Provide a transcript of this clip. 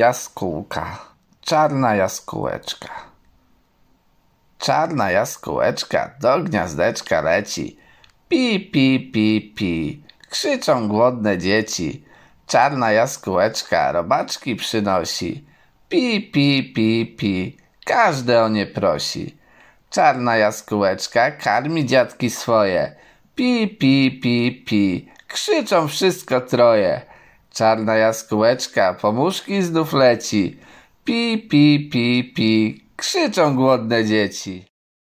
jaskółka, czarna jaskółeczka. Czarna jaskółeczka do gniazdeczka leci. Pi, pi, pi, pi. Krzyczą głodne dzieci. Czarna jaskółeczka robaczki przynosi. Pi, pi, pi, pi. Każdy o nie prosi. Czarna jaskółeczka karmi dziadki swoje. Pi, pi, pi, pi. Krzyczą wszystko troje. Czarna jaskółeczka, pomóżki znów leci. Pi, pi, pi, pi, krzyczą głodne dzieci.